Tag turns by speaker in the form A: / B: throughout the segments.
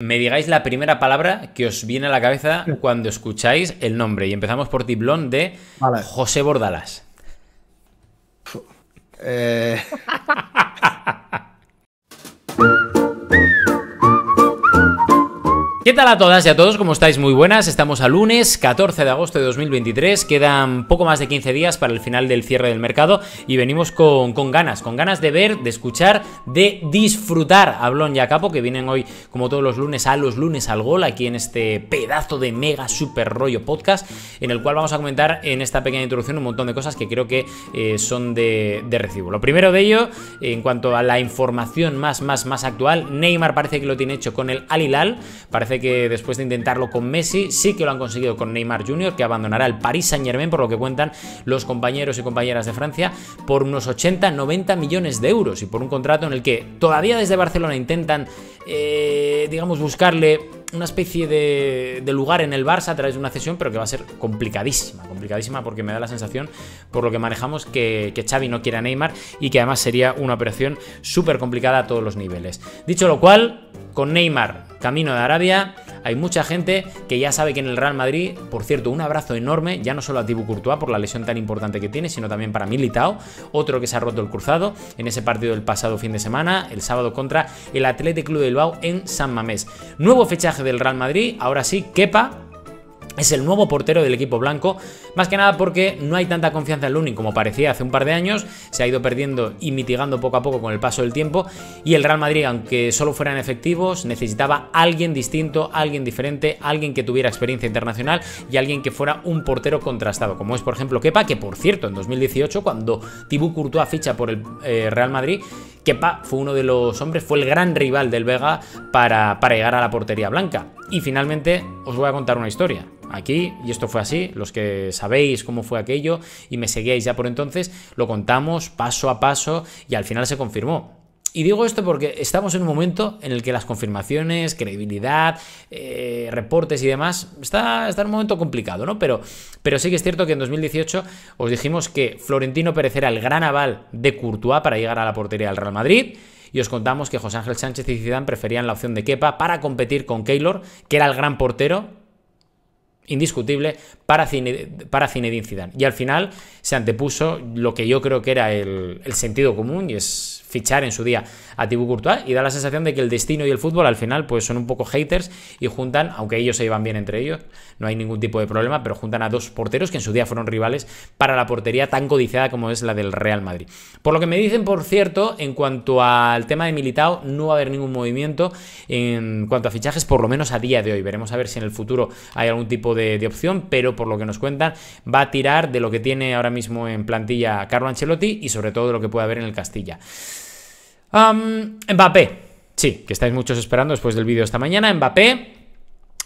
A: me digáis la primera palabra que os viene a la cabeza cuando escucháis el nombre. Y empezamos por Tiblón de José Bordalas. Eh... ¿Qué tal a todas y a todos? ¿Cómo estáis? Muy buenas. Estamos a lunes 14 de agosto de 2023. Quedan poco más de 15 días para el final del cierre del mercado y venimos con, con ganas, con ganas de ver, de escuchar, de disfrutar a Blon y a Capo que vienen hoy, como todos los lunes, a los lunes al gol aquí en este pedazo de mega super rollo podcast en el cual vamos a comentar en esta pequeña introducción un montón de cosas que creo que eh, son de, de recibo. Lo primero de ello, en cuanto a la información más, más, más actual, Neymar parece que lo tiene hecho con el Alilal Parece que después de intentarlo con Messi, sí que lo han conseguido con Neymar Jr., que abandonará el Paris Saint Germain, por lo que cuentan los compañeros y compañeras de Francia, por unos 80-90 millones de euros y por un contrato en el que todavía desde Barcelona intentan, eh, digamos, buscarle una especie de, lugar en el Barça a través de una cesión, pero que va a ser complicadísima, complicadísima porque me da la sensación, por lo que manejamos, que, que Xavi no quiere a Neymar y que además sería una operación súper complicada a todos los niveles. Dicho lo cual, con Neymar camino de Arabia. Hay mucha gente que ya sabe que en el Real Madrid, por cierto, un abrazo enorme, ya no solo a Thibaut Courtois por la lesión tan importante que tiene, sino también para Militao, otro que se ha roto el cruzado en ese partido del pasado fin de semana, el sábado contra el Athletic Club de Bilbao en San Mamés. Nuevo fechaje del Real Madrid, ahora sí, quepa. Es el nuevo portero del equipo blanco, más que nada porque no hay tanta confianza en Lunin como parecía hace un par de años, se ha ido perdiendo y mitigando poco a poco con el paso del tiempo y el Real Madrid, aunque solo fueran efectivos, necesitaba alguien distinto, alguien diferente, alguien que tuviera experiencia internacional y alguien que fuera un portero contrastado, como es por ejemplo Kepa, que por cierto en 2018 cuando curtó Courtois ficha por el eh, Real Madrid, Kepa fue uno de los hombres, fue el gran rival del Vega para, para llegar a la portería blanca. Y finalmente os voy a contar una historia aquí, y esto fue así, los que sabéis cómo fue aquello y me seguíais ya por entonces, lo contamos paso a paso y al final se confirmó. Y digo esto porque estamos en un momento en el que las confirmaciones, credibilidad, eh, reportes y demás, está, está en un momento complicado, ¿no? Pero, pero sí que es cierto que en 2018 os dijimos que Florentino Pérez era el gran aval de Courtois para llegar a la portería del Real Madrid. Y os contamos que José Ángel Sánchez y Zidane preferían la opción de Kepa para competir con Keylor, que era el gran portero indiscutible para, Cine, para Zinedine Zidane. Y al final se antepuso lo que yo creo que era el, sentido común y es fichar en su día a Thibaut Courtois y da la sensación de que el destino y el fútbol al final pues son un poco haters y juntan, aunque ellos se llevan bien entre ellos, no hay ningún tipo de problema, pero juntan a dos porteros que en su día fueron rivales para la portería tan codiciada como es la del Real Madrid. Por lo que me dicen, por cierto, en cuanto al tema de Militao, no va a haber ningún movimiento en cuanto a fichajes, por lo menos a día de hoy. Veremos a ver si en el futuro hay algún tipo de de, opción, pero por lo que nos cuentan, va a tirar de lo que tiene ahora mismo en plantilla Carlo Ancelotti y sobre todo de lo que puede haber en el Castilla. Mbappé, sí, que estáis muchos esperando después del vídeo esta mañana. Mbappé,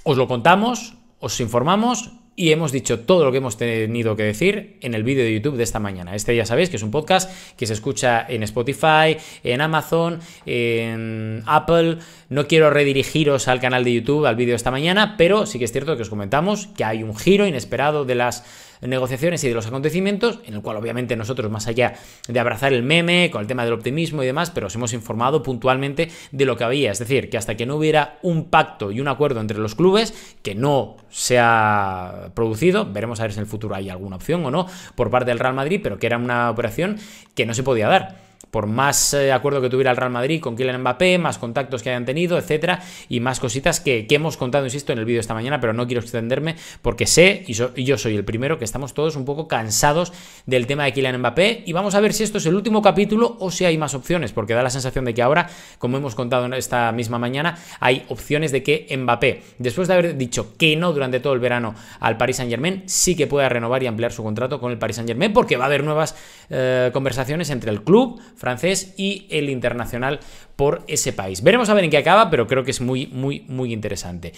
A: os lo contamos, os informamos y hemos dicho todo lo que hemos tenido que decir en el vídeo de YouTube de esta mañana. Este ya sabéis que es un podcast que se escucha en Spotify, en Amazon, en Apple. No quiero redirigiros al canal de YouTube, al vídeo de esta mañana, pero sí que es cierto que os comentamos que hay un giro inesperado de las negociaciones y de los acontecimientos, en el cual obviamente nosotros, más allá de abrazar el meme, con el tema del optimismo y demás, pero os hemos informado puntualmente de lo que había. Es decir, que hasta que no hubiera un pacto y un acuerdo entre los clubes, que no se ha producido, veremos a ver si en el futuro hay alguna opción o no por parte del Real Madrid, pero que era una operación que no se podía dar por más eh, acuerdo que tuviera el Real Madrid con Kylian Mbappé, más contactos que hayan tenido, etcétera, y más cositas que, hemos contado, insisto, en el vídeo esta mañana, pero no quiero extenderme porque sé, y, yo soy el primero, que estamos todos un poco cansados del tema de Kylian Mbappé, y vamos a ver si esto es el último capítulo o si hay más opciones, porque da la sensación de que ahora, como hemos contado esta misma mañana, hay opciones de que Mbappé, después de haber dicho que no durante todo el verano al Paris Saint-Germain, sí que pueda renovar y ampliar su contrato con el Paris Saint-Germain, porque va a haber nuevas eh, conversaciones entre el club, francés y el internacional por ese país. Veremos a ver en qué acaba, pero creo que es muy, muy, muy interesante.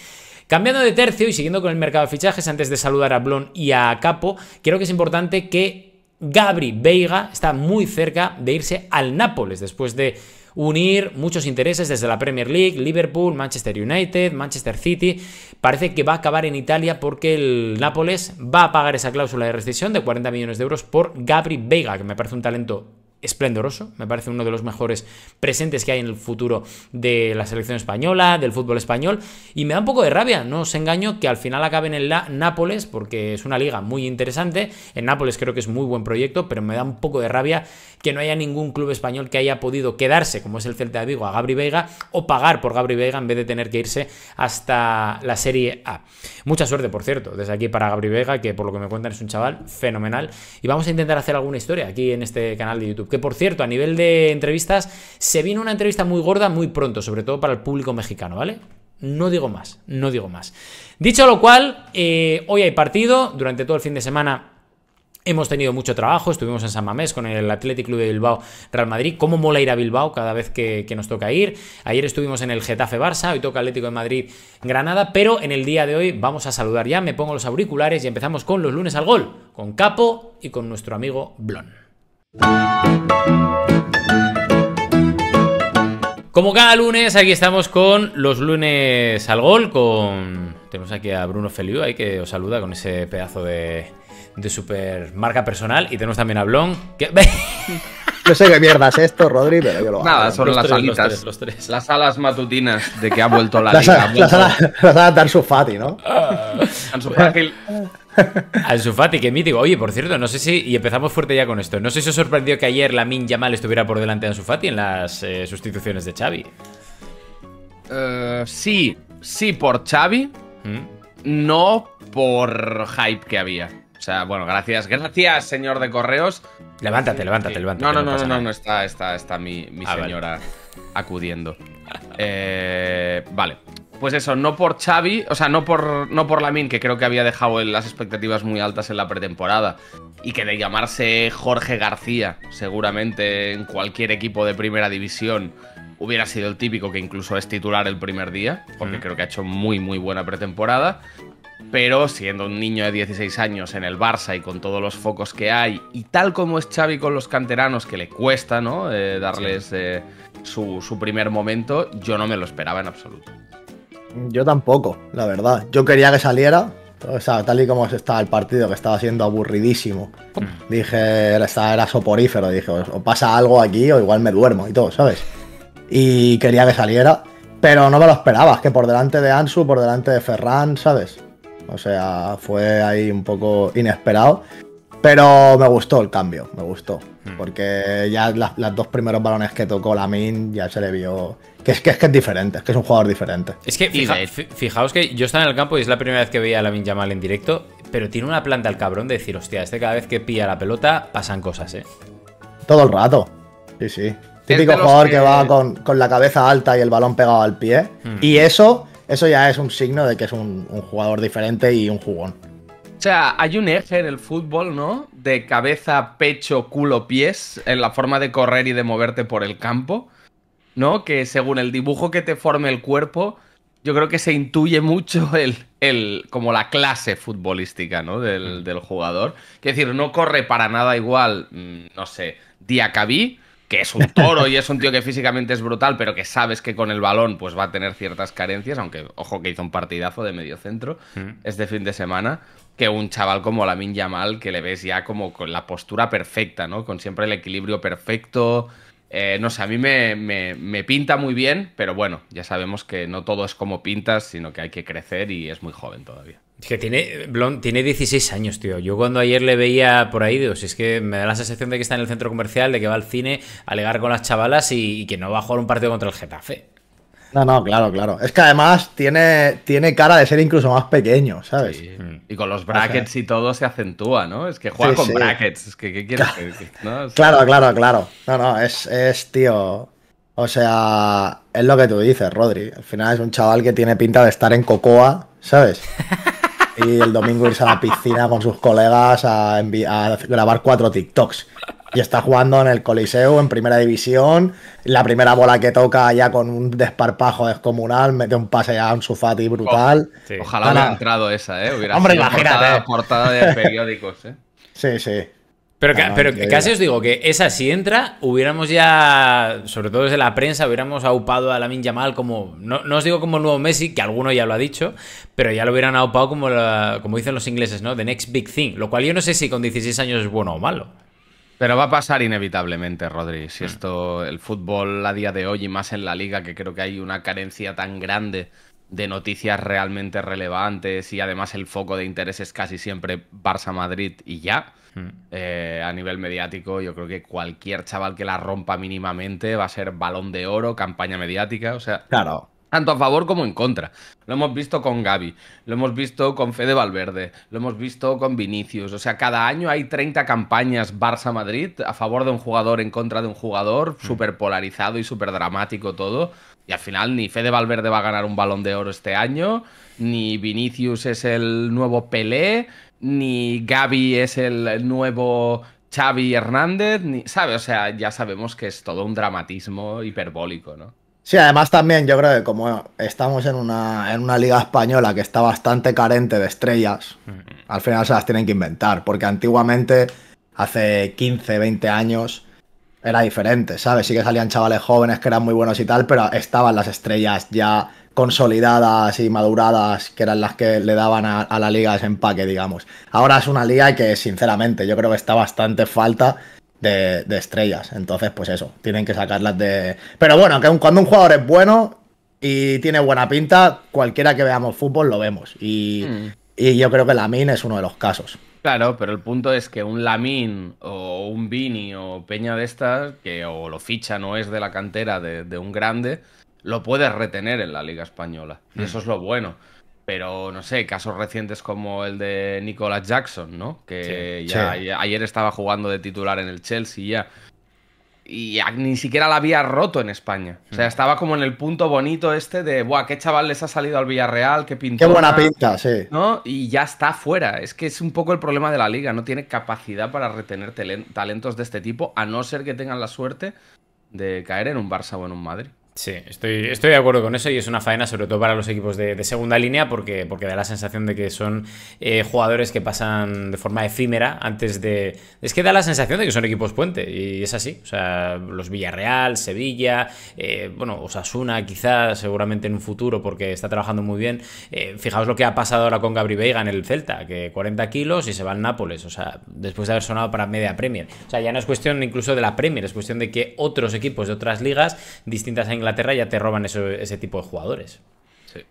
A: Cambiando de tercio y siguiendo con el mercado de fichajes, antes de saludar a Blon y a Capo, creo que es importante que Gabri Veiga está muy cerca de irse al Nápoles después de unir muchos intereses desde la Premier League, Liverpool, Manchester United, Manchester City. Parece que va a acabar en Italia porque el Nápoles va a pagar esa cláusula de rescisión de 40 millones de euros por Gabri Veiga, que me parece un talento esplendoroso. Me parece uno de los mejores presentes que hay en el futuro de la selección española, del fútbol español. Y me da un poco de rabia, no os engaño, que al final acaben en la Nápoles, porque es una liga muy interesante. En Nápoles creo que es muy buen proyecto, pero me da un poco de rabia que no haya ningún club español que haya podido quedarse, como es el Celta de Vigo, a Gabri Veiga o pagar por Gabri Veiga en vez de tener que irse hasta la Serie A. Mucha suerte, por cierto, desde aquí para Gabri Veiga, que por lo que me cuentan es un chaval fenomenal. Y vamos a intentar hacer alguna historia aquí en este canal de YouTube. Que por cierto, a nivel de entrevistas, se viene una entrevista muy gorda muy pronto, sobre todo para el público mexicano, ¿vale? No digo más, no digo más. Dicho lo cual, eh, hoy hay partido, durante todo el fin de semana Hemos tenido mucho trabajo, estuvimos en San Mamés con el Atlético Club de Bilbao Real Madrid. ¿Cómo mola ir a Bilbao cada vez que nos toca ir? Ayer estuvimos en el Getafe Barça, hoy toca Atlético de Madrid Granada, pero en el día de hoy vamos a saludar ya. Me pongo los auriculares y empezamos con los lunes al gol, con Capo y con nuestro amigo Blon. Como cada lunes, aquí estamos con los lunes al gol, con... Tenemos aquí a Bruno Feliu, ahí que os saluda con ese pedazo de, super marca personal. Y tenemos también a Blon, que...
B: No sé qué mierda es esto, Rodri, pero yo lo Nada, son las
C: tres, Las alas matutinas de que ha vuelto la liga. Las,
B: alas, las Fati, ¿no?
C: Ansufati, y que
A: mítico. Oye, por cierto, no sé si. Y empezamos fuerte ya con esto. No sé si os sorprendió que ayer La Min Yamal estuviera por delante de
C: Ansufati en las eh, sustituciones de Xavi. Eh, sí, sí por Xavi. ¿Mm? No por hype que había. O sea, bueno, gracias. Gracias, señor de correos. Levántate, levántate, levántate. No, no, no, no, no, está, está, mi, ah, señora acudiendo. eh, vale pues eso, no por Xavi, o sea, no por, no por Lamin, que creo que había dejado las expectativas muy altas en la pretemporada, y que de llamarse Jorge García, seguramente en cualquier equipo de primera división, hubiera sido el típico que incluso es titular el primer día, porque creo que ha hecho muy, muy buena pretemporada. Pero siendo un niño de 16 años en el Barça y con todos los focos que hay, y tal como es Xavi con los canteranos, que le cuesta, ¿no? Eh, darles eh, su primer momento, yo no me lo esperaba en absoluto.
B: Yo tampoco, la verdad. Yo quería que saliera, o sea, tal y como estaba el partido, que estaba siendo aburridísimo. Mm. Dije, era, era soporífero, dije, o pasa algo aquí o igual me duermo y todo, ¿sabes? Y quería que saliera, pero no me lo esperaba, que por delante de Ansu, por delante de Ferran, ¿sabes? O sea, fue ahí un poco inesperado. Pero me gustó el cambio, me gustó. Hmm. Porque ya los dos primeros balones que tocó Lamin ya se le vio. Que es, que es que es diferente, es que es un jugador diferente. Es que
A: fijaos que yo estaba en el campo y es la primera vez que veía a Lamin Yamal en directo, pero tiene una planta al cabrón de decir, hostia, este cada vez que pilla la pelota pasan cosas, ¿eh?
B: Todo el rato. Sí, sí. Típico jugador que... va con, la cabeza alta y el balón pegado al pie. Hmm. Y eso, eso ya es un signo de que es un jugador diferente y un jugón.
C: O sea, hay un eje en el fútbol, ¿no? De cabeza, pecho, culo, pies, en la forma de correr y de moverte por el campo, ¿no? Que según el dibujo que te forme el cuerpo, yo creo que se intuye mucho el, el como la clase futbolística, ¿no? Del, mm. jugador. Es decir, no corre para nada igual, mm, no sé, Diacabí, que es un toro y es un tío que físicamente es brutal, pero que sabes que con el balón pues va a tener ciertas carencias, aunque ojo que hizo un partidazo de medio centro mm. este fin de semana que un chaval como Lamin Yamal, que le ves ya como con la postura perfecta, ¿no? Con siempre el equilibrio perfecto. Eh, no sé, a mí me, pinta muy bien, pero bueno, ya sabemos que no todo es como pintas, sino que hay que crecer y es muy joven todavía.
A: Es que tiene, Blond, tiene 16 años, tío. Yo cuando ayer le veía por ahí, Dios, es que me da la sensación de que está en el centro comercial, de que va al cine a alegar con las chavalas y que no va a jugar un partido contra el Getafe.
B: No, no, claro, claro. Es que además tiene, tiene cara de ser incluso más pequeño, ¿sabes? Mm.
C: Y con los brackets y todo se acentúa, ¿no? Es que juega con brackets. Es que, ¿qué quieres?
B: Claro, claro, claro, claro. No, no, es, tío. O sea, es lo que tú dices, Rodri. Al final es un chaval que tiene pinta de estar en Cocoa, ¿sabes? Y el domingo irse a la piscina con sus colegas a grabar cuatro TikToks y está jugando en el Coliseo, en primera división. La primera bola que toca ya con un desparpajo descomunal, mete un pase a un sufati brutal. Oh, Ojalá hubiera
C: entrado esa, ¿eh? Hubiera Hombre, sido imagínate. Portada, de periódicos, ¿eh?
B: Sí, sí. Pero, casi os
A: digo que esa si entra, hubiéramos ya, sobre todo desde la prensa, hubiéramos aupado a Lamin Yamal como, no, no, os digo como el nuevo Messi, que alguno ya lo ha dicho, pero ya lo hubieran aupado como, como dicen los ingleses, ¿no? The next big thing, lo cual yo no sé
C: si con 16 años es bueno o malo. Pero va a pasar inevitablemente, Rodri. Si mm. esto, el fútbol a día de hoy y más en la liga, que creo que hay una carencia tan grande de noticias realmente relevantes y además el foco de interés es casi siempre Barça-Madrid y ya. Mm. Eh, a nivel mediático, yo creo que cualquier chaval que la rompa mínimamente va a ser balón de oro, campaña mediática, o sea. Claro tanto a favor como en contra. Lo hemos visto con Gaby, lo hemos visto con Fede Valverde, lo hemos visto con Vinicius. O sea, cada año hay 30 campañas Barça-Madrid a favor de un jugador, en contra de un jugador, mm. súper polarizado y súper dramático todo. Y al final ni Fede Valverde va a ganar un balón de oro este año, ni Vinicius es el nuevo Pelé, ni Gaby es el nuevo Xavi Hernández, ni, ¿sabe? O sea, ya sabemos que es todo un dramatismo hiperbólico, ¿no?
B: Sí, además también yo creo que como estamos en una, en una liga española que está bastante carente de estrellas, mm. al final se las tienen que inventar, porque antiguamente, hace 15, 20 años, era diferente, ¿sabes? Sí que salían chavales jóvenes que eran muy buenos y tal, pero estaban las estrellas ya consolidadas y maduradas, que eran las que le daban a, a, la liga ese empaque, digamos. Ahora es una liga que, sinceramente, yo creo que está bastante falta de, estrellas. Entonces, pues eso, tienen que sacarlas de. Pero bueno, que cuando un jugador es bueno y tiene buena pinta, cualquiera que veamos fútbol lo vemos. Mm. Y, yo creo que Lamin es uno de los casos.
C: Claro, pero el punto es que un Lamin o un Vini o Peña de estas, que o lo ficha no es de la cantera de, un grande, lo puedes retener en la Liga Española. Y mm. eso es lo bueno. Pero no sé, casos recientes como el de Nicolas Jackson, ¿no? Que ayer estaba jugando de titular en el Chelsea ya. Y ni siquiera la había roto en España. O sea, mm. estaba como en el punto bonito este de, ¡buah, qué chaval les ha salido al Villarreal! ¡Qué pinta ¡Qué buena pinta, sí! ¿no? Y ya está fuera. Es que es un poco el problema de la liga. No tiene capacidad para retener talentos de este tipo, a no ser que tengan la suerte de caer en un Barça o en un Madrid. Sí, estoy,
A: estoy de acuerdo con eso y es una faena sobre todo para los equipos de, segunda línea porque, porque da la sensación de que son eh, jugadores que pasan de forma efímera antes de... Es que da la sensación de que son equipos puente y es así. O sea, los Villarreal, Sevilla, eh, bueno, Osasuna quizás seguramente en un futuro porque está trabajando muy bien. Eh, fijaos lo que ha pasado ahora con Gabri Veiga en el Celta, que 40 kilos y se va al Nápoles, o sea, después de haber sonado para media Premier. O sea, ya no es cuestión incluso de la Premier, es cuestión de que otros equipos de
C: otras ligas distintas a Inglaterra ya te roban ese tipo de jugadores. Sí.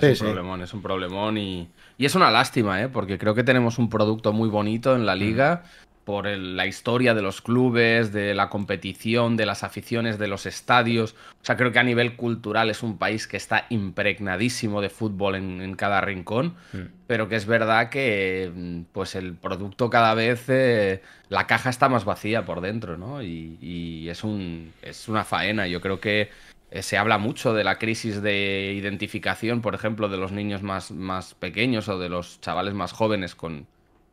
C: Es un problemón, es un problemón y, es una lástima, ¿eh? porque creo que tenemos un producto muy bonito en la liga por la historia de los clubes, de la competición, de las aficiones, de los estadios. O sea, creo que a nivel cultural es un país que está impregnadísimo de fútbol en, cada rincón, mm. pero que es verdad que mm, pues el producto cada vez, eh, la caja está más vacía por dentro, ¿no? Y, es, un, es una faena. Yo creo que eh, se habla mucho de la crisis de identificación, por ejemplo, de los niños más, más pequeños o de los chavales más jóvenes con,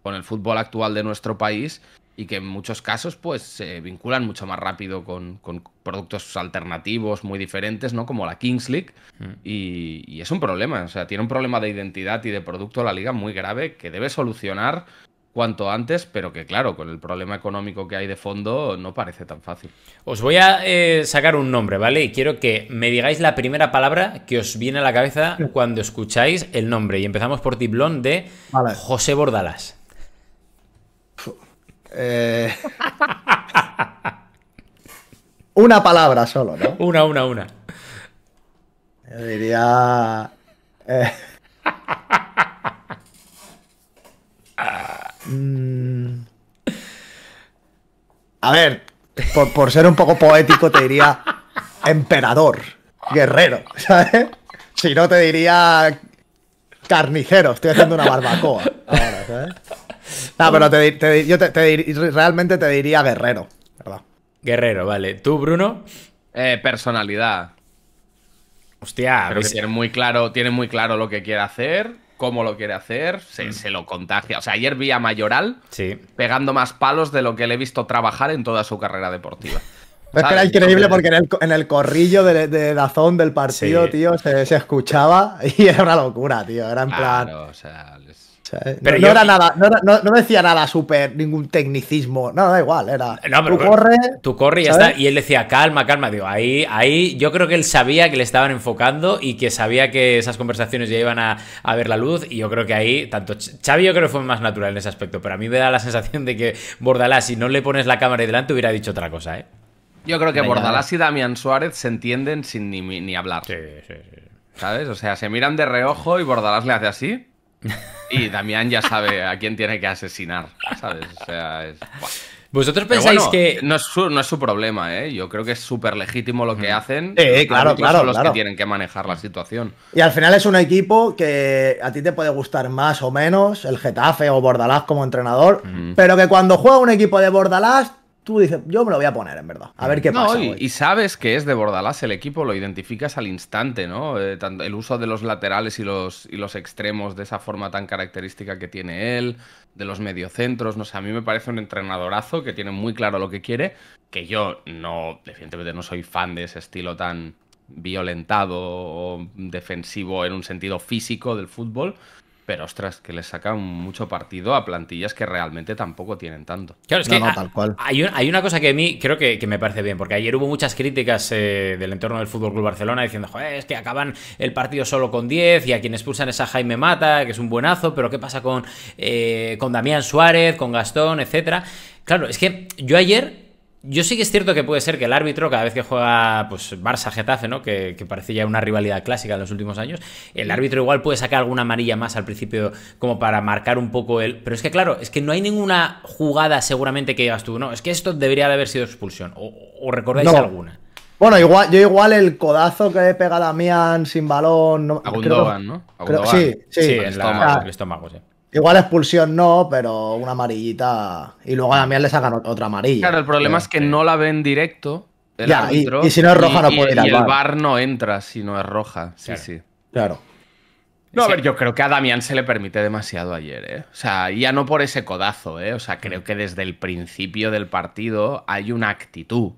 C: con el fútbol actual de nuestro país y que en muchos casos pues se vinculan mucho más rápido con, productos alternativos muy diferentes, ¿no? Como la Kings League. Mm. Y, es un problema, o sea, tiene un problema de identidad y de producto la liga muy grave que debe solucionar cuanto antes, pero que claro, con el problema económico que hay de fondo no parece tan fácil. Os voy a
A: eh, sacar un nombre, ¿vale? Y quiero que me digáis la primera palabra que os viene a la cabeza cuando escucháis el nombre. Y empezamos por Tiblón de José Bordalas.
B: Eh, una palabra solo, ¿no? Una, una, una. Yo diría. Eh, mm, a ver, por, por ser un poco poético, te diría emperador, guerrero, ¿sabes? Si no, te diría carnicero, estoy haciendo una barbacoa ahora, ¿sabes? No, pero te, yo te, realmente te diría guerrero,
C: ¿verdad? Guerrero, vale. ¿Tú, Bruno? Eh, personalidad. Hostia, pues- tiene muy claro, tiene muy claro lo que quiere hacer, cómo lo quiere hacer, mm. se, lo contagia. O sea, ayer vi a Mayoral sí. pegando más palos de lo que le he visto trabajar en toda su carrera deportiva. Es que era increíble porque
B: en el, corrillo de, de, Dazón del partido, tío, se, escuchaba y era una locura, tío. Era en claro, plan. Pero no, era nada, no, decía nada súper, ningún tecnicismo, no, da igual, era pero, tú corre, tú y ya Y
A: él decía, calma, calma, digo, ahí, ahí yo creo que él sabía que le estaban enfocando y que sabía que esas conversaciones ya iban a, ver la luz y yo creo que ahí, tanto Xavi yo creo que fue más natural en ese aspecto, pero a mí me da la sensación de que Bordalás, si no le pones la cámara delante, hubiera dicho otra cosa, ¿eh?
C: Yo creo que Bordalás y Damián Suárez se entienden sin ni, ni hablar. Sí, sí, sí. ¿Sabes? O sea, se miran de reojo y Bordalás le hace así Y Damián ya sabe a quién tiene que asesinar, ¿sabes? O sea, es... ¿Vosotros pensáis que.? No es, su, problema, ¿eh? Yo creo que es súper legítimo lo que mm. hacen. claro, claro. Son los que tienen que manejar la situación.
B: Y al final es un equipo que a ti te puede gustar más o menos, el Getafe o Bordalás como entrenador, pero que cuando juega un equipo de Bordalás tú dices, yo me lo voy a poner, en verdad. A ver qué pasa. y,
C: sabes que es de Bordalás el equipo, lo identificas al instante, ¿no? Eh, el uso de los laterales y los, y los extremos de esa forma tan característica que tiene él, de los mediocentros, no sé, a mí me parece un entrenadorazo que tiene muy claro lo que quiere, que yo no, definitivamente no soy fan de ese estilo tan violentado o defensivo en un sentido físico del fútbol, pero ostras, que le sacan mucho partido a plantillas que realmente tampoco tienen tanto. Claro, es que Hay, una cosa que a mí creo que, me parece bien, porque ayer hubo muchas
A: críticas eh, del entorno del Fútbol Club Barcelona diciendo, joder, es que acaban el partido solo con 10 y a quien expulsan esa Jaime Mata, que es un buenazo, pero ¿qué pasa con, eh, con Damián Suárez, con Gastón, etcétera? Claro, es que yo ayer yo sí que es cierto que puede ser que el árbitro, cada vez que juega pues, Barça-Getafe, ¿no? Que, que, parece ya una rivalidad clásica en los últimos años, el árbitro igual puede sacar alguna amarilla más al principio como para marcar un poco el... Pero es que claro, es que no hay ninguna jugada seguramente que llevas tú, no, es que esto debería de haber sido expulsión, o, recordáis alguna.
B: Bueno, igual, yo igual el codazo que he pegado a Mian sin balón... No, a Gundogan, creo, ¿no? sí, sí. sí en el ah. estómago, sí. Igual expulsión no, pero una amarillita. Y luego a Damián le sacan otra amarilla. Claro, el
C: problema es que no la ven directo. El y, si no es roja, no puede ir el bar no entra si no es roja. Sí, sí.
B: Claro. No, a ver,
C: yo creo que a Damián se le permite demasiado ayer, ¿eh? O sea, ya no por ese codazo, ¿eh? O sea, creo mm. que desde el principio del partido hay una actitud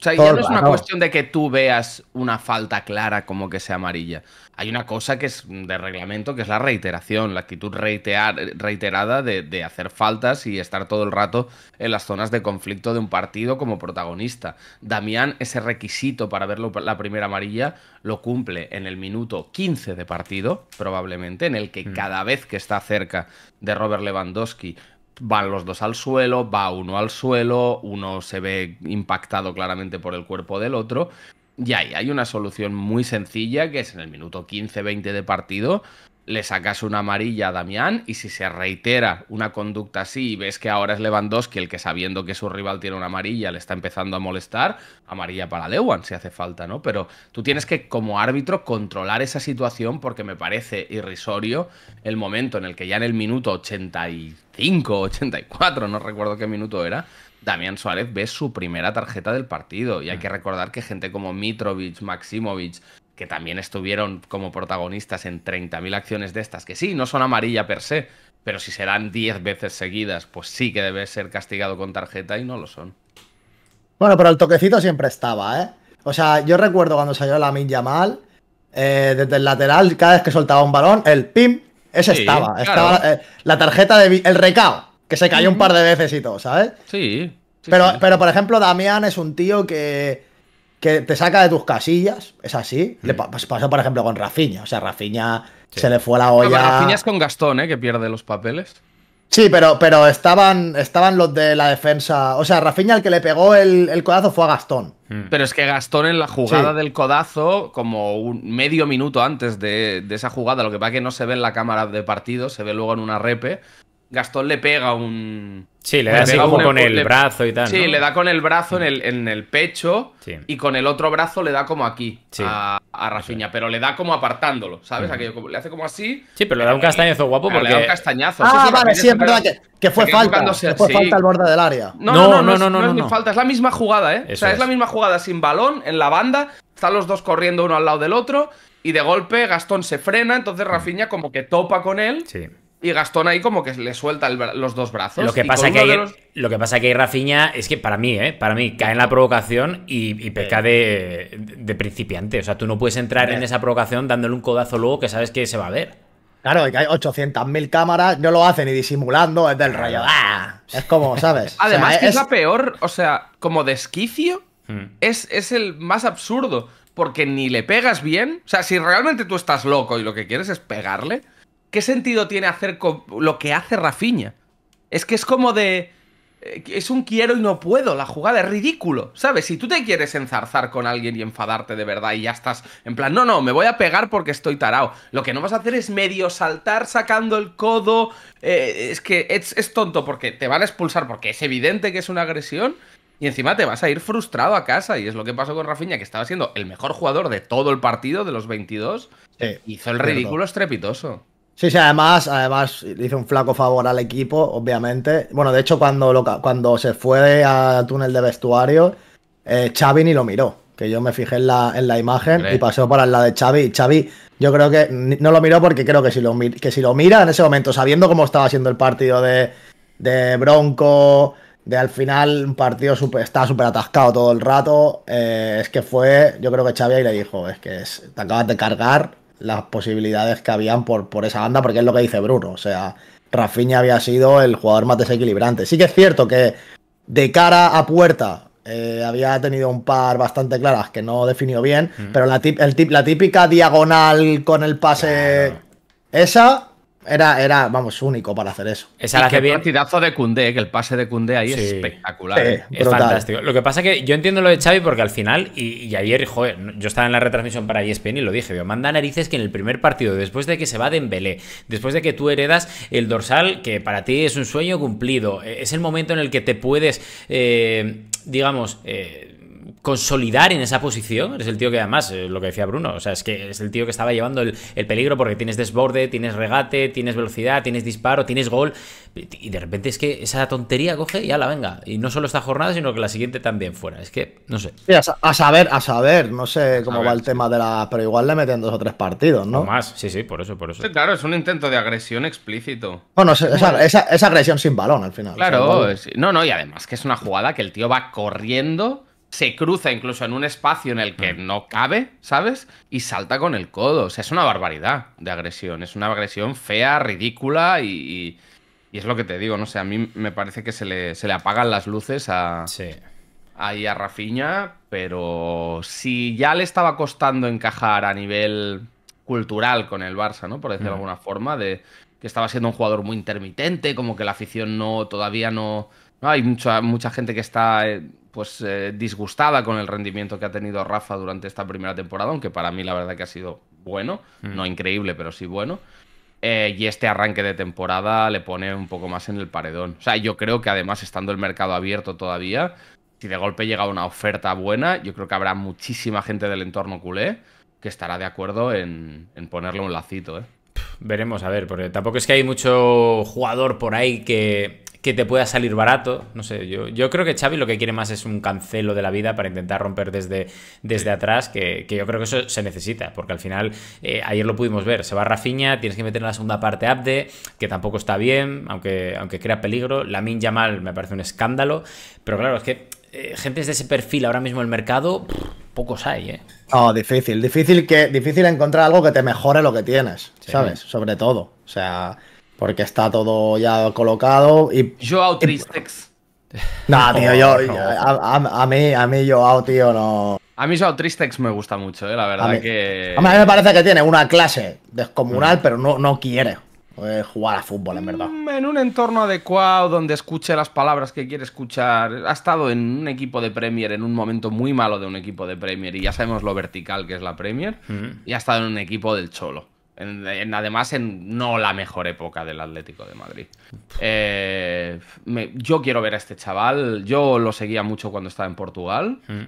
C: o sea, ya no es una cuestión de que tú veas una falta clara como que sea amarilla. Hay una cosa que es de reglamento, que es la reiteración, la actitud reiterada de, hacer faltas y estar todo el rato en las zonas de conflicto de un partido como protagonista. Damián, ese requisito para ver la primera amarilla, lo cumple en el minuto 15 de partido, probablemente, en el que mm. cada vez que está cerca de Robert Lewandowski van los dos al suelo, va uno al suelo, uno se ve impactado claramente por el cuerpo del otro. Y ahí hay una solución muy sencilla que es en el minuto 15-20 de partido, le sacas una amarilla a Damián y si se reitera una conducta así y ves que ahora es Lewandowski el que sabiendo que su rival tiene una amarilla le está empezando a molestar, amarilla para Lewan si hace falta, ¿no? Pero tú tienes que como árbitro controlar esa situación porque me parece irrisorio el momento en el que ya en el minuto 85, 84, no recuerdo qué minuto era, Damián Suárez ve su primera tarjeta del partido. Y hay mm. que recordar que gente como Mitrovic, Maximovic, que también estuvieron como protagonistas en 30.000 acciones de estas, que sí, no son amarilla per se, pero si se dan 10 veces seguidas, pues sí que debe ser castigado con tarjeta y no lo son.
B: Bueno, pero el toquecito siempre estaba, ¿eh? O sea, yo recuerdo cuando salió la minja mal eh, desde el lateral, cada vez que soltaba un balón, el pim, ese estaba. estaba eh, la tarjeta de. El recao, que se cayó un par de veces y todo, ¿sabes? Sí. pero, sí. pero, por ejemplo, Damián es un tío que que te saca de tus casillas, es así. Mm. Pues pasó, por ejemplo, con Rafiña. O sea, Rafiña se le fue la olla. Rafiña es
C: con Gastón, ¿eh? Que pierde los papeles.
B: Sí, pero, pero estaban, estaban los de la defensa. O sea, Rafiña el que le pegó el, codazo fue a Gastón.
C: Mm. Pero es que Gastón en la jugada del codazo, como un medio minuto antes de, de esa jugada, lo que pasa es que no se ve en la cámara de partido, se ve luego en una repe. Gastón le pega un, Sí, le da así como con el brazo y tal. Sí, le da con el brazo en el, en el pecho y con el otro brazo le da como aquí a, Rafiña, pero le da como apartándolo, ¿sabes? Aquello, le hace como así. Sí, pero le da un castañazo guapo porque. Le da un castañazo. Ah, vale, siempre es que, fue falta. Que falta al
B: borde del área. No, no, no, no, no, no, es, ni
C: falta, es la misma jugada, ¿eh? o sea, es. la misma jugada sin balón en la banda, están los dos corriendo uno al lado del otro y de golpe Gastón se frena, entonces Rafiña como que topa con él. Sí y Gastón ahí como que le suelta los dos brazos. Lo que, pasa que, hay
A: lo que pasa que Rafiña es que para mí, ¿eh? Para mí cae en la provocación y, peca de, principiante. O sea, tú no puedes entrar en esa provocación dándole un codazo luego que sabes que se
B: va a ver. Claro, que hay 800.000 cámaras, no lo hacen ni disimulando, es del rayo. ¡Ah! Es como, ¿sabes? Además, es... la
C: peor, o sea, como desquicio, hmm. es, es el más absurdo, porque ni le pegas bien. O sea, si realmente tú estás loco y lo que quieres es pegarle, ¿qué sentido tiene hacer lo que hace Rafiña? Es que es como de... Eh, es un quiero y no puedo, la jugada es ridículo, ¿sabes? Si tú te quieres enzarzar con alguien y enfadarte de verdad y ya estás en plan, no, no, me voy a pegar porque estoy tarao. Lo que no vas a hacer es medio saltar sacando el codo. Eh, es que es, tonto porque te van a expulsar porque es evidente que es una agresión y encima te vas a ir frustrado a casa. Y es lo que pasó con Rafiña que estaba siendo el mejor jugador de todo el partido, de los 22. Hizo el ridículo estrepitoso.
B: Sí, sí, además, además le un flaco favor al equipo, obviamente. Bueno, de hecho, cuando, cuando se fue al túnel de vestuario, eh, Xavi ni lo miró. Que yo me fijé en la, en la imagen y pasó para la de Xavi. Y Xavi, yo creo que no lo miró porque creo que si lo, que si lo mira en ese momento, sabiendo cómo estaba siendo el partido de, de Bronco, de al final un partido está súper atascado todo el rato. Eh, es que fue, yo creo que Xavi ahí le dijo, es que te acabas de cargar las posibilidades que habían por, por esa banda, porque es lo que dice Bruno. O sea, Rafiña había sido el jugador más desequilibrante. Sí que es cierto que de cara a puerta eh, había tenido un par bastante claras que no definió bien, pero la, la típica diagonal con el pase, esa era, era, vamos, único para hacer eso. Esa la
C: partidazo de kunde que
A: el pase de kunde ahí es espectacular. ¿eh? es fantástico. Lo que pasa que yo entiendo lo de Xavi porque al final, y, ayer, joder, yo estaba en la retransmisión para ESPN y lo dije, digo, manda narices que en el primer partido, después de que se va Dembélé, después de que tú heredas el dorsal, que para ti es un sueño cumplido, e, es el momento en el que te puedes, eh, digamos, eh, consolidar en esa posición. Es el tío que además, eh, lo que decía Bruno, o sea, es que es el tío que estaba llevando el, peligro porque tienes desborde, tienes regate, tienes velocidad, tienes disparo, tienes gol. Y de repente es que esa tontería coge y la venga. Y no solo esta jornada, sino que la siguiente también fuera. Es que, no sé.
B: a, saber, a saber, no sé cómo va el tema de la... Pero igual le meten dos o tres partidos, ¿no? más, sí, sí, por eso, por eso.
C: claro, es un intento de agresión explícito.
B: Bueno, es, esa es agresión sin balón al final. Claro,
C: no, no, y además que es una jugada que el tío va corriendo se cruza incluso en un espacio en el que mm. no cabe, ¿sabes? Y salta con el codo. O sea, es una barbaridad de agresión. Es una agresión fea, ridícula y, y, es lo que te digo, no sé, a mí me parece que se le, apagan las luces a... Sí. Ahí a Rafiña, pero si ya le estaba costando encajar a nivel cultural con el Barça, ¿no? Por decirlo de mm. alguna forma, de que estaba siendo un jugador muy intermitente, como que la afición no todavía no, hay mucha, mucha gente que está eh, pues eh, disgustada con el rendimiento que ha tenido Rafa durante esta primera temporada, aunque para mí la verdad que ha sido bueno, mm. no increíble, pero sí bueno. Eh, y este arranque de temporada le pone un poco más en el paredón. O sea, yo creo que además estando el mercado abierto todavía, si de golpe llega una oferta buena, yo creo que habrá muchísima gente del entorno culé que estará de acuerdo en, en ponerle un lacito, Veremos, a ver, porque tampoco es que hay mucho jugador por ahí que que te pueda
A: salir barato. No sé, yo, yo creo que Xavi lo que quiere más es un cancelo de la vida para intentar romper desde, desde atrás, que, yo creo que eso se necesita, porque al final eh, ayer lo pudimos ver, se va Rafiña, tienes que meter en la segunda parte Abde, que tampoco está bien, aunque, aunque crea peligro. la Lamin mal, me parece un escándalo, pero claro, es que eh, gente de ese perfil ahora mismo en el mercado, pocos hay, ¿eh?
B: No, difícil, difícil, que, difícil encontrar algo que te mejore lo que tienes, ¿sabes? Sobre todo, o sea porque está todo ya colocado. Y, Joao
C: Tristex.
B: Oh, no, tío, yo, a, mí, a mí Joao, tío, no.
C: A mí Joao Tristex me gusta mucho, eh, la verdad a mí, que. A mí me parece
B: que tiene una clase descomunal, pero no, no quiere eh, jugar a fútbol, en verdad. Mm, en un entorno
C: adecuado donde escuche las palabras que quiere escuchar. Ha estado en un equipo de Premier en un momento muy malo de un equipo de Premier y ya sabemos lo vertical que es la Premier. Mm. Y ha estado en un equipo del Cholo además, en no la mejor época del Atlético de Madrid. Eh, yo quiero ver a este chaval. Yo lo seguía mucho cuando estaba en Portugal. Mm.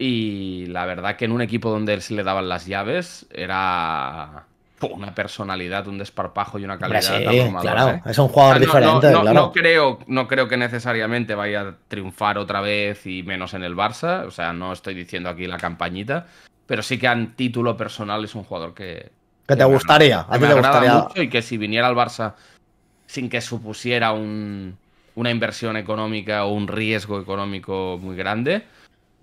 C: Y la verdad que en un equipo donde se le daban las llaves era una personalidad, un desparpajo y una calidad sí, claro, ¿eh? es un jugador diferente, no, creo, no creo que necesariamente vaya a triunfar otra vez y menos en el Barça, o sea, no estoy diciendo aquí la campañita, pero sí que a título personal es un jugador que,
B: que, te gustaría. a mí me gustaría.
C: Mucho y que si viniera al Barça sin que supusiera una inversión económica o un riesgo económico muy grande,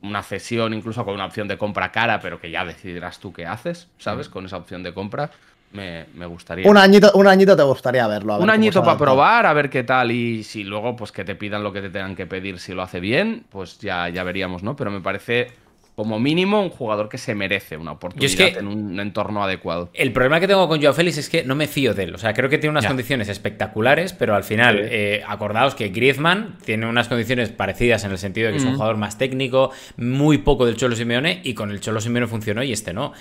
C: una cesión incluso con una opción de compra cara, pero que ya decidirás tú qué haces, ¿sabes? Mm. Con esa opción de compra. Me, gustaría. Un añito,
B: un añito te gustaría verlo. un añito para probar,
C: a ver qué tal. Y si luego, pues que te pidan lo que te tengan que pedir, si lo hace bien, pues ya, ya veríamos, ¿no? Pero me parece como mínimo un jugador que se merece una oportunidad en un entorno adecuado. El problema que tengo con Joao Félix es que
A: no me fío de él. O sea, creo que tiene unas condiciones espectaculares, pero al final, eh, acordaos que Griezmann tiene unas condiciones parecidas en el sentido de que es un mm. jugador más técnico, muy poco del Cholo Simeone, y con el Cholo Simeone funcionó y este no.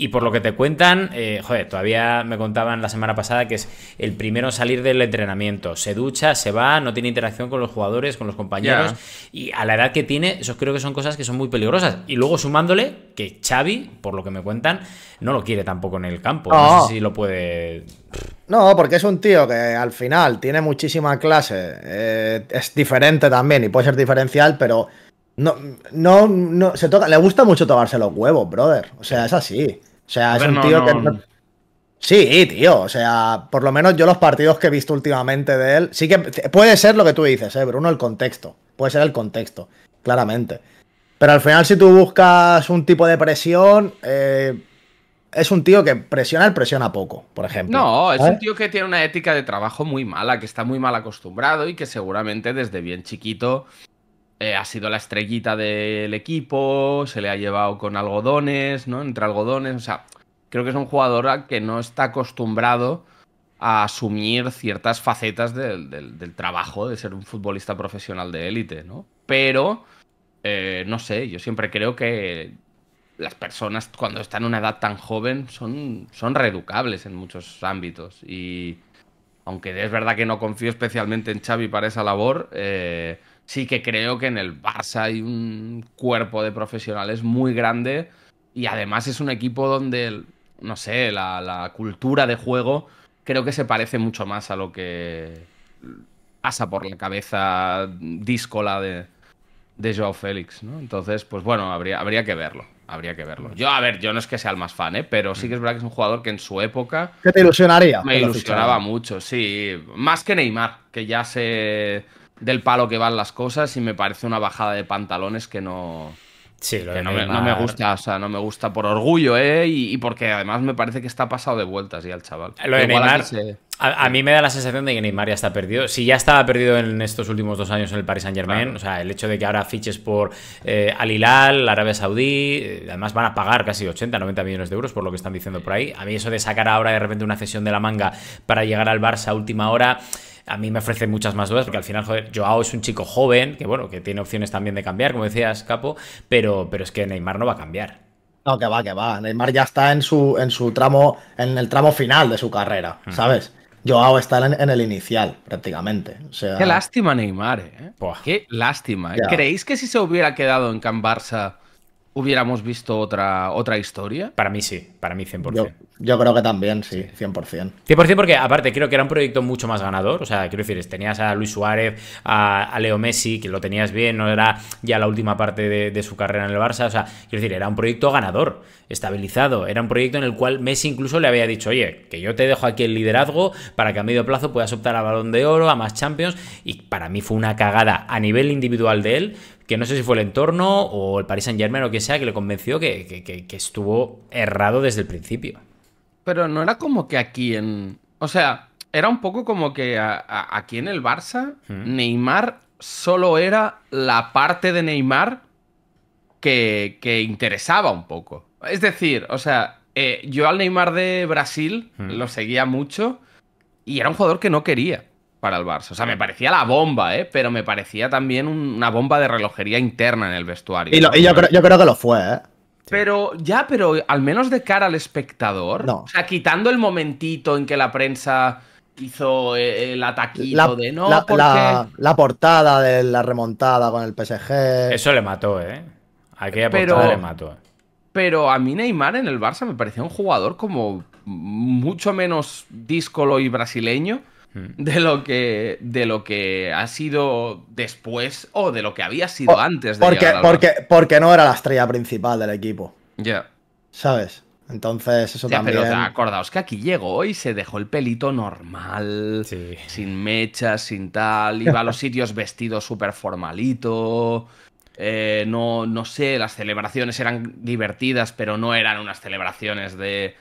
A: Y por lo que te cuentan, eh, joder, todavía me contaban la semana pasada que es el primero salir del entrenamiento. Se ducha, se va, no tiene interacción con los jugadores, con los compañeros. Y a la edad que tiene, eso creo que son cosas que son muy peligrosas. Y luego sumándole que Xavi, por lo que me cuentan, no lo quiere tampoco en el campo. No, sé si lo puede...
B: No, porque es un tío que al final tiene muchísima clase. Eh, es diferente también y puede ser diferencial, pero... No, no, no, se toca, le gusta mucho tocarse los huevos, brother. O sea, es así. O sea, es un tío que. Sí, tío. O sea, por lo menos yo los partidos que he visto últimamente de él. Sí que puede ser lo que tú dices, eh, Bruno, el contexto. Puede ser el contexto, claramente. Pero al final, si tú buscas un tipo de presión, eh, es un tío que presiona el presiona poco, por ejemplo. No, es un
C: tío que tiene una ética de trabajo muy mala, que está muy mal acostumbrado y que seguramente desde bien chiquito eh, ha sido la estrellita del equipo, se le ha llevado con algodones, ¿no? Entre algodones, o sea, creo que es un jugador que no está acostumbrado a asumir ciertas facetas del, trabajo de ser un futbolista profesional de élite, ¿no? Pero, eh, no sé, yo siempre creo que las personas cuando están en una edad tan joven son, son reeducables en muchos ámbitos y aunque es verdad que no confío especialmente en Xavi para esa labor, eh, sí que creo que en el Barça hay un cuerpo de profesionales muy grande y además es un equipo donde, no sé, la, cultura de juego creo que se parece mucho más a lo que pasa por la cabeza díscola de, de Joao Félix, ¿no? Entonces, pues bueno, habría, habría que verlo. Habría que verlo. Yo, a ver, yo no es que sea el más fan, ¿eh? pero sí que es verdad que es un jugador que en su época. Que te ilusionaría. Me ilusionaba mucho, sí. Más que Neymar, que ya se del palo que van las cosas y me parece una bajada de pantalones que no. Sí, no, me, gusta, no me gusta por orgullo, ¿eh? Y, porque además me parece que está pasado de vueltas ya el chaval. Lo de Neymar,
A: a, mí me da la sensación de que Neymar ya está perdido. Si ya estaba perdido en estos últimos dos años en el Paris Saint-Germain, o sea, el hecho de que ahora fiches por eh, Al Hilal, Arabia Saudí, eh, además van a pagar casi 80, 90 millones de euros por lo que están diciendo por ahí. A mí eso de sacar ahora de repente una cesión de la manga para llegar al Barça a última hora a mí me ofrece muchas más dudas, porque al final, joder, Joao es un chico joven, que bueno, que tiene opciones también de cambiar, como decías, Capo, pero, pero es que Neymar no va a cambiar.
B: No, que va, que va. Neymar ya está en su, en su tramo, en el tramo final de su carrera, mm. ¿sabes? Joao está en, el inicial, prácticamente. Qué
C: lástima Neymar, ¿eh?
B: Qué lástima. ¿eh? ¿Creéis
C: que si se hubiera quedado en Can Barça hubiéramos visto otra, otra historia? Para mí sí, para mí 100%. Yo creo que
B: también, sí, 100%.
A: 100% porque, aparte, creo que era un proyecto mucho más ganador. O sea, quiero decir, tenías a Luis Suárez, a, Leo Messi, que lo tenías bien, no era ya la última parte de, su carrera en el Barça. O sea, quiero decir, era un proyecto ganador, estabilizado. Era un proyecto en el cual Messi incluso le había dicho, oye, que yo te dejo aquí el liderazgo para que a medio plazo puedas optar a balón de oro, a más Champions. Y para mí fue una cagada a nivel individual de él, que no sé si fue el entorno o el Paris Saint Germain o que sea, que le convenció
C: que estuvo errado desde el principio pero no era como que aquí en. O sea, era un poco como que aquí en el Barça, Neymar solo era la parte de Neymar que, que interesaba un poco. Es decir, o sea, eh, yo al Neymar de Brasil lo seguía mucho y era un jugador que no quería para el Barça. O sea, me parecía la bomba, ¿eh? Pero me parecía también una bomba de relojería interna en el vestuario. Y, yo, creo, yo, creo, que lo fue, ¿eh? Pero ya, pero al menos de cara al espectador, o sea, quitando el momentito en que la prensa hizo eh, el ataquito de no, la,
B: portada de la remontada con el PSG. Eso
C: le mató, ¿eh? Aquella pero, portada le mató. Pero a mí Neymar en el Barça me parecía un jugador como mucho menos díscolo y brasileño Mm. de lo que de lo que ha sido después o de lo que había sido antes porque
B: no era la estrella principal del equipo ya sabes entonces eso también pero
C: acordaos que aquí llegó y se dejó el pelito normal sin mechas sin tal iba a los sitios vestido súper formalito eh, no no sé las celebraciones eran divertidas pero no eran unas celebraciones de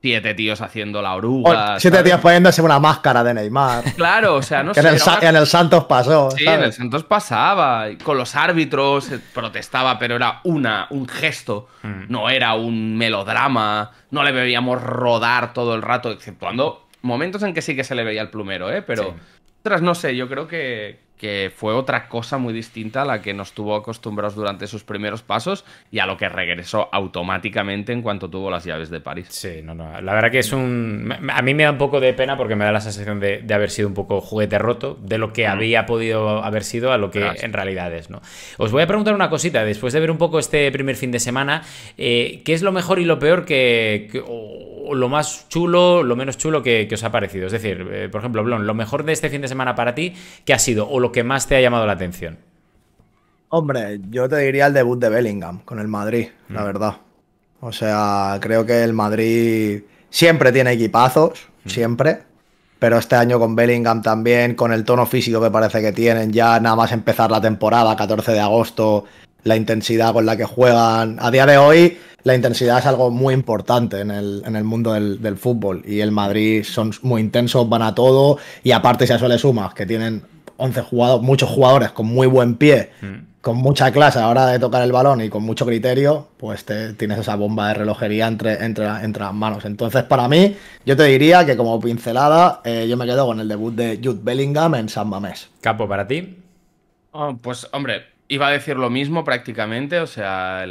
C: Siete tíos haciendo la oruga. siete tíos
B: poniéndose una máscara de Neymar.
C: Claro, o sea, no sé.
B: En el, Santos pasó. Sí, en el
C: Santos pasaba. Con los árbitros eh, protestaba, pero era una, un gesto. Mm. No era un melodrama. No le veíamos rodar todo el rato, exceptuando momentos en que sí que se le veía el plumero, ¿eh? Pero. Otras, no sé, yo creo que, que fue otra cosa muy distinta a la que nos tuvo acostumbrados durante sus primeros pasos y a lo que regresó automáticamente en cuanto tuvo las llaves de París. Sí, no, no.
A: La verdad que es un. A mí me da un poco de pena porque me da la sensación de, haber sido un poco juguete roto de lo que mm. había podido haber sido a lo que en realidad es, ¿no? Os voy a preguntar una cosita, después de ver un poco este primer fin de semana, eh, ¿qué es lo mejor y lo peor que. o lo más chulo, lo menos chulo que, os ha parecido? Es decir, eh, por ejemplo, Blon, lo mejor de este fin de semana para ti, que ha sido? O lo que más te ha llamado la atención?
B: Hombre, yo te diría el debut de Bellingham con el Madrid, la mm. verdad. O sea, creo que el Madrid siempre tiene equipazos, mm. siempre. Pero este año con Bellingham también, con el tono físico que parece que tienen, ya nada más empezar la temporada, 14 de agosto, la intensidad con la que juegan. A día de hoy, la intensidad es algo muy importante en el, mundo del, fútbol. Y el Madrid son muy intensos, van a todo. Y aparte, se a eso que tienen 11 jugadores, muchos jugadores con muy buen pie, mm. con mucha clase a la hora de tocar el balón y con mucho criterio, pues te, tienes esa bomba de relojería entre, entre, las manos. Entonces, para mí, yo te diría que como pincelada, eh, yo me quedo con el debut de Jude Bellingham en San Mamés. Capo, para ti.
C: Oh, pues, hombre, iba a decir lo mismo prácticamente, o sea,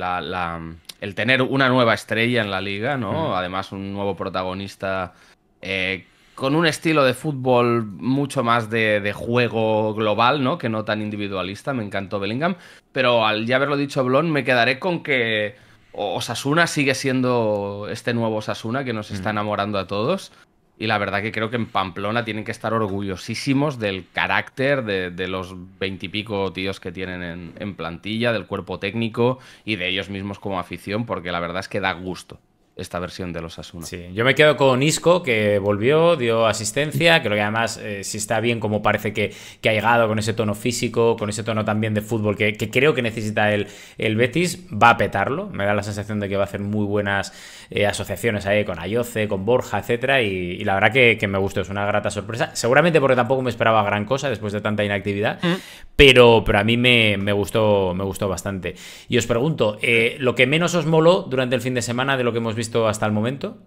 C: el tener una nueva estrella en la liga, ¿no? Mm. Además, un nuevo protagonista. Eh, con un estilo de fútbol mucho más de, juego global, ¿no? Que no tan individualista, me encantó Bellingham. Pero al ya haberlo dicho Blon, me quedaré con que Osasuna sigue siendo este nuevo Osasuna que nos está mm. enamorando a todos. Y la verdad que creo que en Pamplona tienen que estar orgullosísimos del carácter de, los veintipico tíos que tienen en, en plantilla, del cuerpo técnico y de ellos mismos como afición, porque la verdad es que da gusto esta versión de los Asuna. Sí,
A: yo me quedo con Isco, que volvió, dio asistencia, creo que además eh, si está bien como parece que, ha llegado con ese tono físico, con ese tono también de fútbol que, creo que necesita el, el, Betis, va a petarlo. Me da la sensación de que va a hacer muy buenas eh, asociaciones ahí con Ayoce, con Borja, etcétera. Y, la verdad que, me gustó, es una grata sorpresa. Seguramente porque tampoco me esperaba gran cosa después de tanta inactividad, mm. pero, pero a mí me, gustó, me gustó bastante. Y os pregunto, eh, lo que menos os moló durante el fin de semana de lo que hemos visto hasta el momento?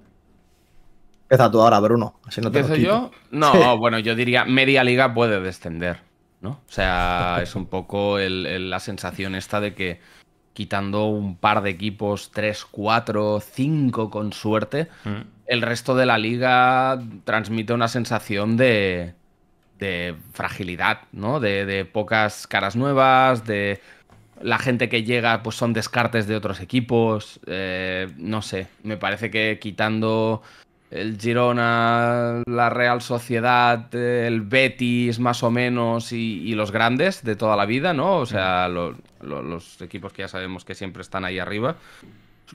B: Empieza tú ahora, Bruno. Así no yo?
C: No, bueno, yo diría media liga puede descender, ¿no? O sea, es un poco la sensación esta de que quitando un par de equipos, tres, cuatro, cinco con suerte, mm. el resto de la liga transmite una sensación de, fragilidad, ¿no? de pocas caras nuevas, de la gente que llega pues son descartes de otros equipos, eh, no sé, me parece que quitando el Girona, la Real Sociedad, el Betis más o menos y, los grandes de toda la vida, ¿no? O sea, los equipos que ya sabemos que siempre están ahí arriba.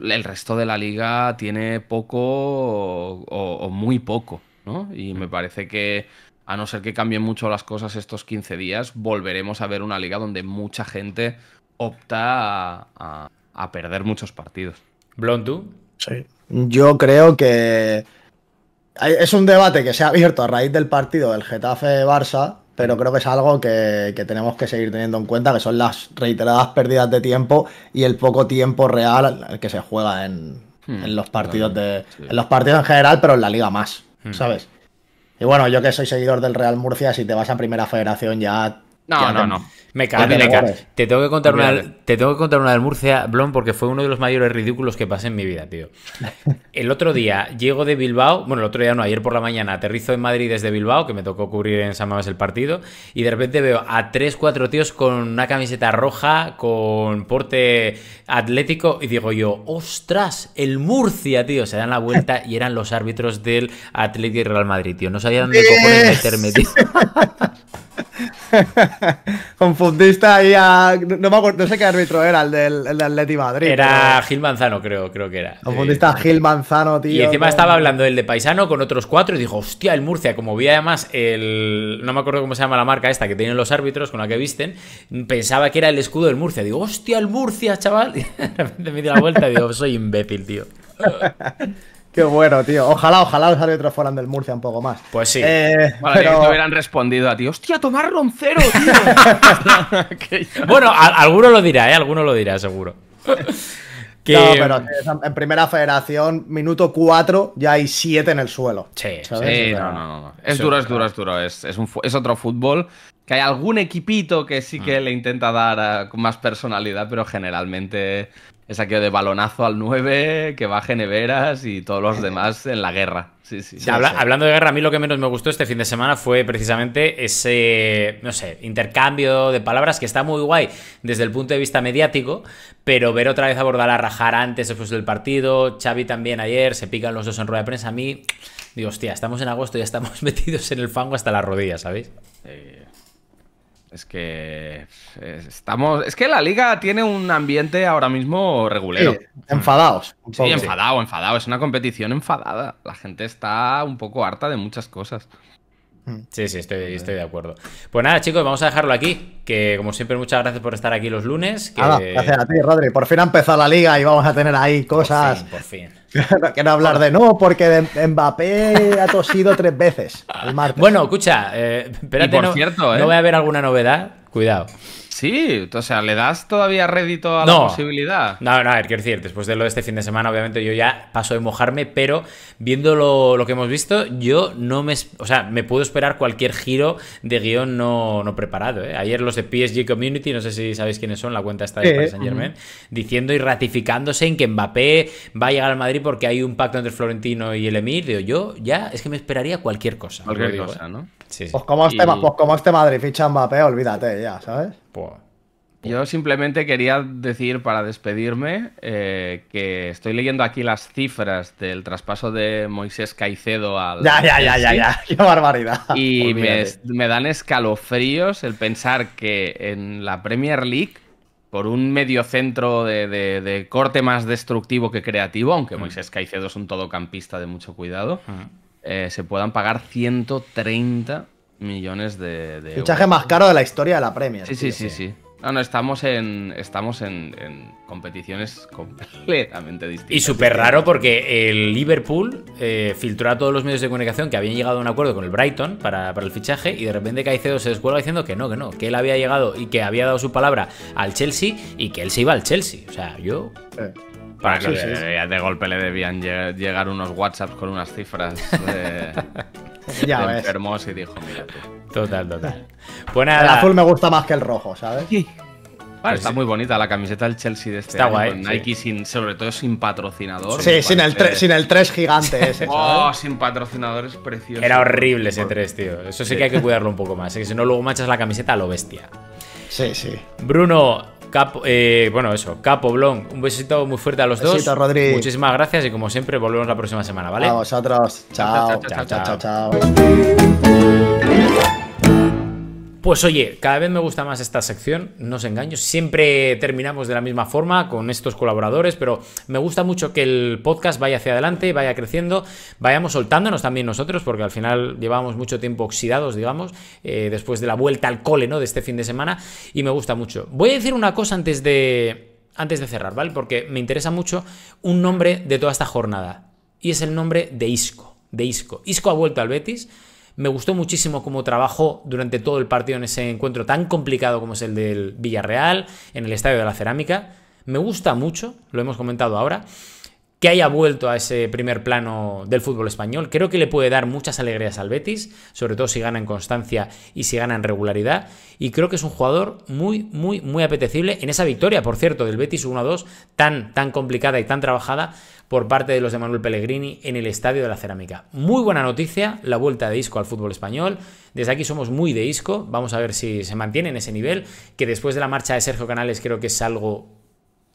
C: El resto de la liga tiene poco o, o muy poco, ¿no? Y me parece que a no ser que cambien mucho las cosas estos 15 días, volveremos a ver una liga donde mucha gente opta a, perder muchos partidos. Blondo, tú? Sí.
B: Yo creo que es un debate que se ha abierto a raíz del partido del Getafe-Barça, pero mm. creo que es algo que, tenemos que seguir teniendo en cuenta, que son las reiteradas pérdidas de tiempo y el poco tiempo real que se juega en, hmm. los partidos de, en los partidos en general, pero en la liga más, hmm. ¿sabes? Y bueno, yo que soy seguidor del Real Murcia, si te vas a Primera Federación ya no, no, no.
A: Me cago. Te, te, tengo que contar te tengo que contar una del Murcia, Blon, porque fue uno de los mayores ridículos que pasé en mi vida, tío. El otro día llego de Bilbao, bueno, el otro día no, ayer por la mañana aterrizo en Madrid desde Bilbao, que me tocó cubrir en San el partido, y de repente veo a tres, cuatro tíos con una camiseta roja, con porte atlético, y digo yo, ostras, el Murcia, tío. Se dan la vuelta y eran los árbitros del Atlético y Real Madrid, tío. No sabía dónde cojones meterme, tío.
B: Confundista y a. No, me acuerdo, no sé qué árbitro era, el del, de Atleti Madrid. Era
A: Gil Manzano, creo, creo que era. Confundista
B: Gil Manzano, tío. Y encima estaba hablando
A: el de paisano con otros cuatro y dijo, hostia, el Murcia, como vi además el. No me acuerdo cómo se llama la marca esta que tienen los árbitros con la que visten, pensaba que era el escudo del Murcia. Digo, hostia, el Murcia, chaval. Y de repente me di la vuelta y digo, soy
C: imbécil, tío.
B: Qué bueno, tío. Ojalá, ojalá los árbitros fueran del Murcia un poco más.
C: Pues sí. Eh, hubieran respondido a ti. ¡Hostia, tomar roncero, tío!
A: bueno, alguno lo dirá, ¿eh? Alguno lo dirá, seguro. No, pero
B: en primera federación, minuto 4, ya hay siete en el suelo. Sí, no,
C: no, no. Es, duro, es duro, es duro, es otro fútbol que hay algún equipito que sí que mm. le intenta dar eh, más personalidad, pero generalmente es aquello de balonazo al 9, que baje neveras y todos los eh, demás en la guerra. Sí, sí, hablando de guerra, a mí
A: lo que menos me gustó este fin de semana fue precisamente ese, no sé, intercambio de palabras que está muy guay desde el punto de vista mediático, pero ver otra vez a rajar antes después del partido, Xavi también ayer, se pican los dos en rueda de prensa, a mí, digo, hostia, estamos en agosto y ya
C: estamos metidos en el fango hasta las rodillas, ¿sabéis? Eh, es que eh, estamos. Es que la liga tiene un ambiente ahora mismo regulero.
B: enfadados.
C: Sí, enfadado, enfadado. Es una competición enfadada. La gente está un poco harta de muchas cosas. Mm. Sí, sí, estoy, de acuerdo. Pues nada, chicos, vamos a dejarlo aquí. Que
A: como siempre, muchas gracias por estar aquí los lunes. gracias a ti,
B: Rodri. Por fin ha empezado la liga y vamos a tener ahí cosas. Por fin. que no hablar de no, porque Mbappé ha tosido tres veces el Bueno,
A: escucha,
C: eh, espérate,
A: no, cierto, no ¿eh? voy a haber alguna novedad.
C: Cuidado. Sí, o sea, ¿le das todavía rédito a la posibilidad? No, no, a ver, quiero decir, después de lo de este
A: fin de semana, obviamente yo ya paso de mojarme, pero viendo lo, que hemos visto, yo no me. O sea, me puedo esperar cualquier giro de guión no, preparado. ¿eh? Ayer los de PSG Community, no sé si sabéis quiénes son, la cuenta está de para Saint Germain, diciendo y ratificándose en que Mbappé va a llegar al Madrid porque hay un pacto entre Florentino y el Emir. Digo, yo ya es que me esperaría cualquier
C: cosa. Cualquier cosa, ¿eh? ¿no? Pues como este, pues
B: como este Madrid ficha Mbappé, olvídate ya, ¿sabes?
C: Yo simplemente quería decir para despedirme eh, que estoy leyendo aquí las cifras del traspaso de Moisés Caicedo al. Ya, ya, ya, ya, ya.
B: Qué barbaridad.
C: Y me, dan escalofríos el pensar que en la Premier League, por un medio centro de, corte más destructivo que creativo, aunque mm. Moisés Caicedo es un todocampista de mucho cuidado. Mm. Eh, se puedan pagar 130 millones de, de Fichaje más caro
B: de la historia de la Premier. Sí, sí, sí,
C: sí, No, no, estamos en, estamos en, competiciones completamente distintas. Y súper raro porque el Liverpool eh, filtró a todos los medios de comunicación que habían llegado a
A: un acuerdo con el Brighton para, para el fichaje y de repente Caicedo se descuelga diciendo que no, que no, que él había llegado y que había dado su palabra al Chelsea y que él se iba al Chelsea. O sea, yo de,
C: golpe le debían llegar unos WhatsApps con unas cifras de, ya enfermos y dijo, mira Total, total. bueno pues El azul me
B: gusta más que el rojo, ¿sabes? Sí.
C: Pues está muy bonita la camiseta del Chelsea de este está guay, con Nike, sin, sobre todo sin patrocinador. Sí, sin el, sin el,
B: 3 gigante ese. oh,
C: sin patrocinadores es precioso. Era horrible
A: ese 3, tío. Eso sí, que hay que cuidarlo un poco más. ¿eh? Que si no, luego machas la camiseta lo bestia. Sí, sí. Bruno, Capo, eh, bueno, eso, Capo, Blon, un besito muy fuerte a los besito, dos. Rodríguez. Muchísimas gracias y como siempre, volvemos la próxima semana, ¿vale? A
B: vosotros. chao. chao, chao,
A: chao pues oye, cada vez me gusta más esta sección, no os engaño, siempre terminamos de la misma forma con estos colaboradores, pero me gusta mucho que el podcast vaya hacia adelante, vaya creciendo, vayamos soltándonos también nosotros, porque al final llevamos mucho tiempo oxidados, digamos, eh, después de la vuelta al cole, ¿no? De este fin de semana, y me gusta mucho. Voy a decir una cosa antes de, antes de cerrar, ¿vale? Porque me interesa mucho un nombre de toda esta jornada, y es el nombre de Isco, de Isco. Isco ha vuelto al Betis me gustó muchísimo cómo trabajó durante todo el partido en ese encuentro tan complicado como es el del Villarreal, en el Estadio de la Cerámica. Me gusta mucho, lo hemos comentado ahora que haya vuelto a ese primer plano del fútbol español. Creo que le puede dar muchas alegrías al Betis, sobre todo si gana en constancia y si gana en regularidad. Y creo que es un jugador muy, muy, muy apetecible en esa victoria, por cierto, del Betis 1-2, tan, tan complicada y tan trabajada por parte de los de Manuel Pellegrini en el Estadio de la Cerámica. Muy buena noticia, la vuelta de Isco al fútbol español. Desde aquí somos muy de Isco, vamos a ver si se mantiene en ese nivel, que después de la marcha de Sergio Canales creo que es algo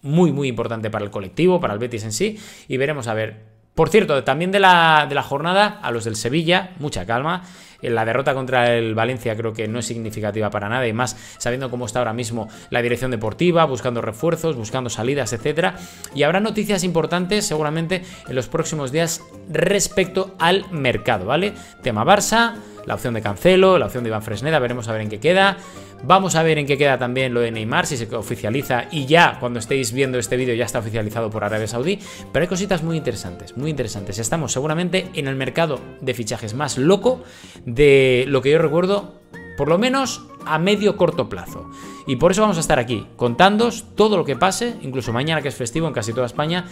A: muy, muy importante para el colectivo, para el Betis en sí, y veremos a ver. Por cierto, también de la, de la jornada, a los del Sevilla, mucha calma. Eh, la derrota contra el Valencia creo que no es significativa para nada, y más sabiendo cómo está ahora mismo la dirección deportiva, buscando refuerzos, buscando salidas, etc. Y habrá noticias importantes seguramente en los próximos días respecto al mercado, ¿vale? Tema Barça, la opción de Cancelo, la opción de Iván Fresneda, veremos a ver en qué queda. Vamos a ver en qué queda también lo de Neymar, si se oficializa y ya cuando estéis viendo este vídeo ya está oficializado por Arabia Saudí, pero hay cositas muy interesantes, muy interesantes. Estamos seguramente en el mercado de fichajes más loco de lo que yo recuerdo, por lo menos a medio corto plazo. Y por eso vamos a estar aquí, contándos todo lo que pase, incluso mañana que es festivo en casi toda España,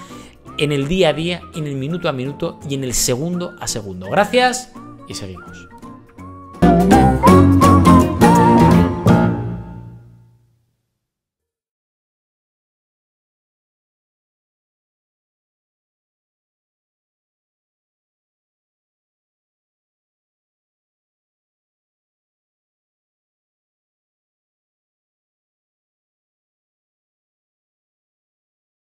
A: en el día a día, en el minuto a minuto y en el segundo a segundo. Gracias y seguimos.